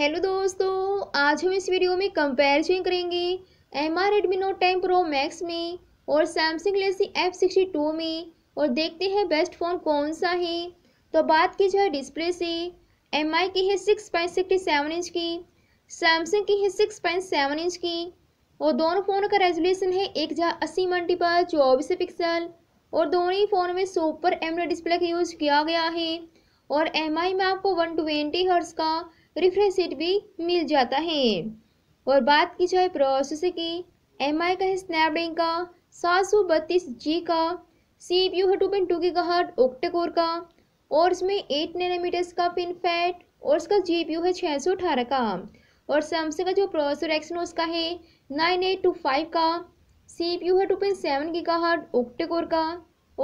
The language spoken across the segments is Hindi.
हेलो दोस्तों आज हम इस वीडियो में कंपैरिजन करेंगे M R Redmi Note ten Pro Max में और Samsung Galaxy F sixty two में और देखते हैं बेस्ट फ़ोन कौन सा है तो बात की जाए डिस्प्ले से एम आई की है six point sixty seven inch की सैमसंग की है सिक्स पॉइंट सेवन इंच की और दोनों फ़ोन का रेजोल्यूशन है एक हज़ार अस्सी मल्टी पर चौबीस पिक्सल और दोनों ही फ़ोन में सुपर एमरा डिस्प्ले का यूज़ किया गया है और एम आई में आपको वन ट्वेंटी हर्ट्स का रिफ्रेश भी मिल जाता है और बात की जाए प्रोसेसर की एम आई का है स्नैपड्रैगन का सात सौ बत्तीस जी का सी पी यू है टू पॉइंट टू की हट ओक्टेकोर का और इसमें एट नैनोमीटर्स का पिन फैट और इसका जी पी यू है छः सौ अठारह का और सैमसंग का जो प्रोसेसर एक्सनोस का है नाइन एट टू फाइव का सी पी यू है टू पॉइंट सेवन की हट ओक्टेकोर का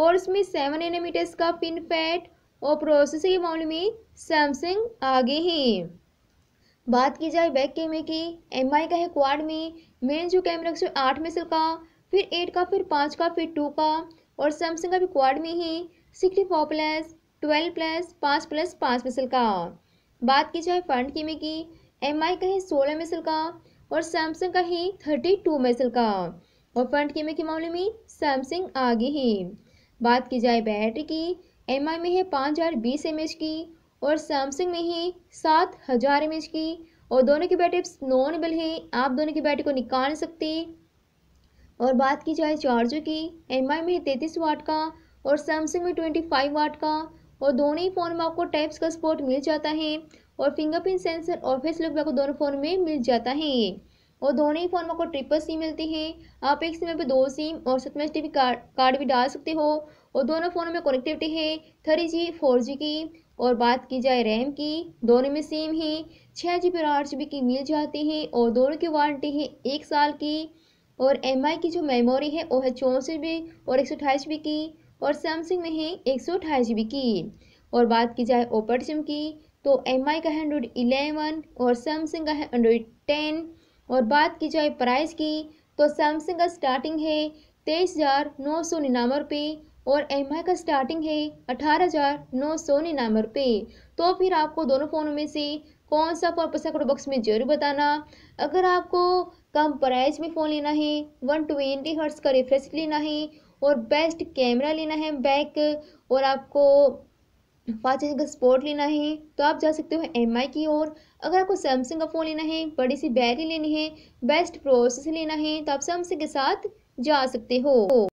और इसमें सेवन नैनोमीटर्स का पिन फैट और प्रोसेसर के मामले में सैमसंग आगे हैं बात की जाए बैक कैमरे की एम आई का है क्वाड में मेन जो कैमरा एक सौ आठ मेसल का फिर एट का फिर पाँच का फिर टू का और सैमसंग का भी क्वाड में ही sixty four plus twelve plus पाँच प्लस पाँच मिसल का बात की जाए फ्रंट कैमरे की एम आई का है सोलह मिसल का और सैमसंग का ही थर्टी टू मिसल का और फ्रंट कैमरे के मामले में सैमसंग आगे ही बात की जाए बैटरी की एम आई में है पाँच हज़ार बीस एम एच की और सैमसंग में ही सात हज़ार एम की और दोनों की बैटरी नॉनबल है आप दोनों की बैटरी को निकाल सकते और बात की जाए चार्जर की एम में है तैंतीस वाट का और सैमसंग में ट्वेंटी फाइव वाट का और दोनों ही फ़ोन में आपको टाइप्स का सपोर्ट मिल जाता है और फिंगरप्रिंट सेंसर और फेस लुक भी आपको दोनों फ़ोन में मिल जाता है और दोनों ही फ़ोन में आपको ट्रिपल सिम मिलती है आप एक सिम पर दो सिम और सतमेश टी कार्ड भी डाल सकते हो और दोनों फ़ोनों में कनेक्टिविटी है थ्री जी फोर जी की और बात की जाए रैम की दोनों में सेम है छः जी बी और आठ जी बी की मिल जाती है और दोनों की वारंटी है एक साल की और एम आई की जो मेमोरी है वो है चौंसठ जी बी और एक सौ अठाईस जी बी की और सैमसंग में है एक सौ अठाईस जी बी की और बात की जाए ओपर सिम की तो एम आई का है एंड्रॉइड इलेवन और सैमसंग का है एंड्रॉइड टेन और बात की जाए प्राइस की तो सैमसंग का स्टार्टिंग है तेईस हज़ार नौ सौ निन्यानवे रुपये और एम का स्टार्टिंग है अठारह हज़ार नौ सौ निन्यानवे रुपये तो फिर आपको दोनों फ़ोनों में से कौन सा फ़ोन पसंद करो बॉक्स में जरूर बताना अगर आपको कम प्राइस में फ़ोन लेना है वन ट्वेंटी हर्ट्स का रिफ्रेश लेना है और बेस्ट कैमरा लेना है बैक और आपको पाँच इंच का स्पोर्ट लेना है तो आप जा सकते हो एम की ओर अगर आपको सैमसंग का फ़ोन लेना है बड़ी सी बैटरी लेनी है बेस्ट प्रोसेस लेना है तो आप सैमसंग के साथ जा सकते हो